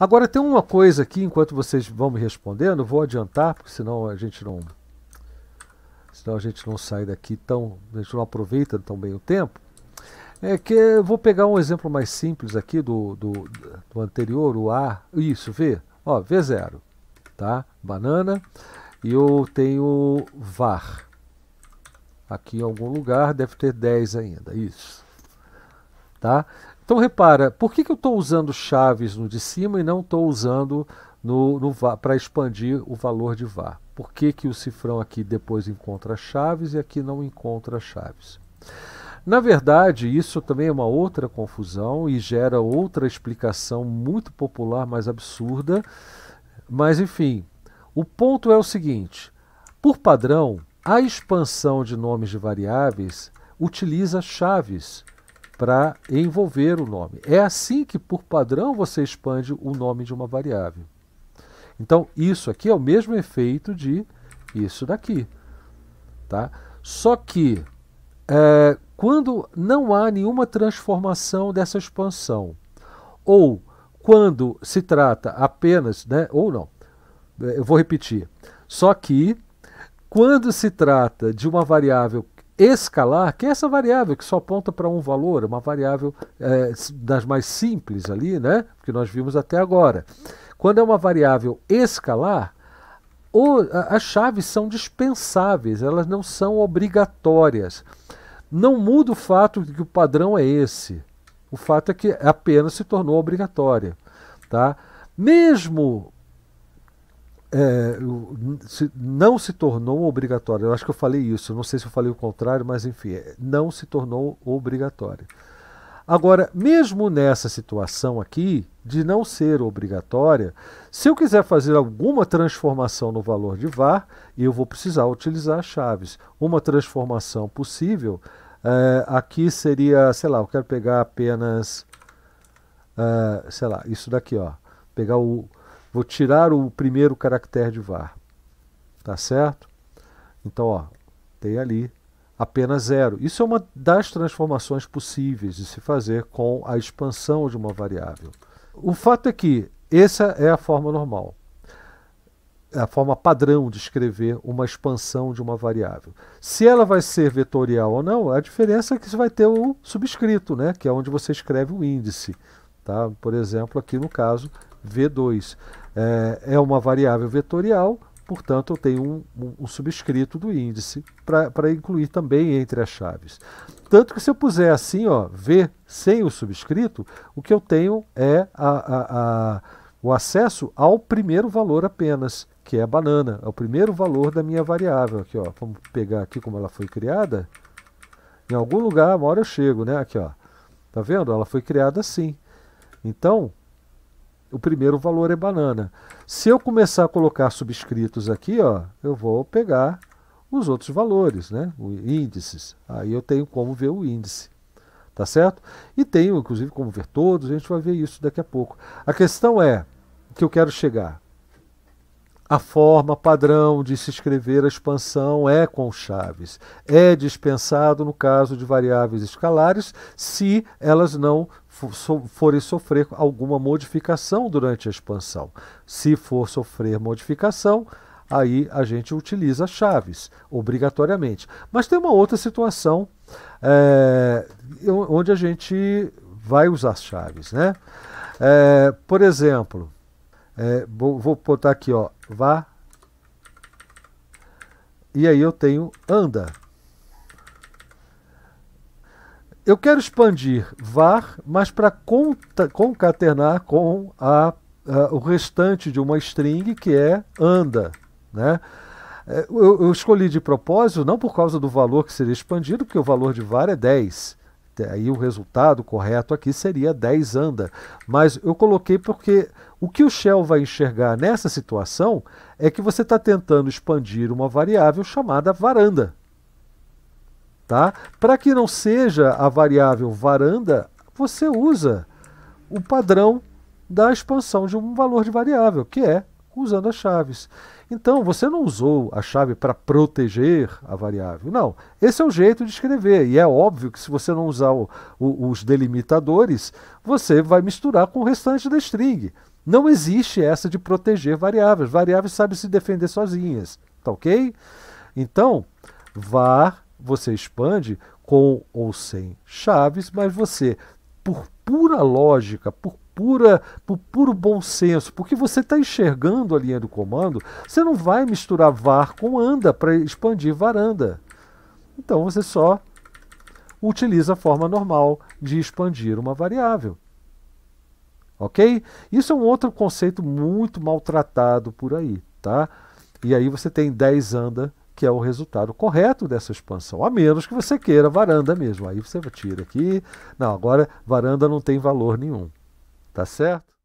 Agora tem uma coisa aqui, enquanto vocês vão me respondendo, vou adiantar, porque senão a gente não. Senão a gente não sai daqui tão. A gente não aproveita tão bem o tempo. É que eu vou pegar um exemplo mais simples aqui do, do, do anterior, o A. Isso, V. Ó, V0. Tá? Banana. E eu tenho VAR. Aqui em algum lugar, deve ter 10 ainda. Isso. Tá? Então repara, por que, que eu estou usando chaves no de cima e não estou usando no, no para expandir o valor de var? Por que, que o cifrão aqui depois encontra chaves e aqui não encontra chaves? Na verdade, isso também é uma outra confusão e gera outra explicação muito popular, mas absurda. Mas enfim, o ponto é o seguinte: por padrão, a expansão de nomes de variáveis utiliza chaves para envolver o nome. É assim que, por padrão, você expande o nome de uma variável. Então, isso aqui é o mesmo efeito de isso daqui. Tá? Só que, é, quando não há nenhuma transformação dessa expansão, ou quando se trata apenas, né, ou não, eu vou repetir, só que quando se trata de uma variável escalar, que é essa variável que só aponta para um valor, uma variável é, das mais simples ali, né? Que nós vimos até agora. Quando é uma variável escalar, o, a, as chaves são dispensáveis, elas não são obrigatórias. Não muda o fato de que o padrão é esse. O fato é que apenas se tornou obrigatória. Tá? Mesmo é, se, não se tornou obrigatório. Eu acho que eu falei isso, não sei se eu falei o contrário, mas enfim, é, não se tornou obrigatório. Agora, mesmo nessa situação aqui, de não ser obrigatória, se eu quiser fazer alguma transformação no valor de VAR, eu vou precisar utilizar chaves. Uma transformação possível é, aqui seria, sei lá, eu quero pegar apenas, é, sei lá, isso daqui, ó, pegar o Vou tirar o primeiro caractere de var. Tá certo? Então, ó, tem ali apenas zero. Isso é uma das transformações possíveis de se fazer com a expansão de uma variável. O fato é que essa é a forma normal, é a forma padrão de escrever uma expansão de uma variável. Se ela vai ser vetorial ou não, a diferença é que você vai ter o subscrito, né, que é onde você escreve o índice. Tá? Por exemplo, aqui no caso, V2 é, é uma variável vetorial, portanto, eu tenho um, um, um subscrito do índice para incluir também entre as chaves. Tanto que se eu puser assim, ó, V sem o subscrito, o que eu tenho é a, a, a, o acesso ao primeiro valor apenas, que é a banana, é o primeiro valor da minha variável. Aqui, ó, vamos pegar aqui como ela foi criada. Em algum lugar, uma hora eu chego, né? Aqui, ó. Tá vendo? Ela foi criada assim. Então, o primeiro valor é banana. Se eu começar a colocar subscritos aqui, ó, eu vou pegar os outros valores, né? Os índices. Aí eu tenho como ver o índice. Tá certo? E tenho, inclusive, como ver todos, a gente vai ver isso daqui a pouco. A questão é que eu quero chegar. A forma padrão de se escrever a expansão é com chaves. É dispensado no caso de variáveis escalares se elas não forem sofrer alguma modificação durante a expansão. Se for sofrer modificação, aí a gente utiliza chaves, obrigatoriamente. Mas tem uma outra situação é, onde a gente vai usar chaves. Né? É, por exemplo, é, vou, vou botar aqui, ó, vá, e aí eu tenho anda eu quero expandir VAR, mas para concatenar com a, a, o restante de uma string que é ANDA. Né? É, eu, eu, escolhi de propósito, não por causa do valor que seria expandido, porque o valor de VAR é 10. Aí o resultado correto aqui seria 10 ANDA. Mas eu coloquei porque o que o Shell vai enxergar nessa situação é que você está tentando expandir uma variável chamada varanda. Tá? Para que não seja a variável varanda, você usa o padrão da expansão de um valor de variável, que é usando as chaves. Então, você não usou a chave para proteger a variável. Não, esse é o jeito de escrever. E é óbvio que se você não usar o, o, os delimitadores, você vai misturar com o restante da string. Não existe essa de proteger variáveis. Variáveis sabem se defender sozinhas, tá ok? Então, var você expande com ou sem chaves, mas você, por pura lógica, por pura, por puro bom senso, porque você está enxergando a linha do comando, você não vai misturar var com anda para expandir varanda. Então você só utiliza a forma normal de expandir uma variável. Ok? Isso é um outro conceito muito maltratado por aí, tá? E aí você tem 10 anda que é o resultado correto dessa expansão, a menos que você queira varanda mesmo. Aí você tira aqui, não, agora varanda não tem valor nenhum. Tá certo?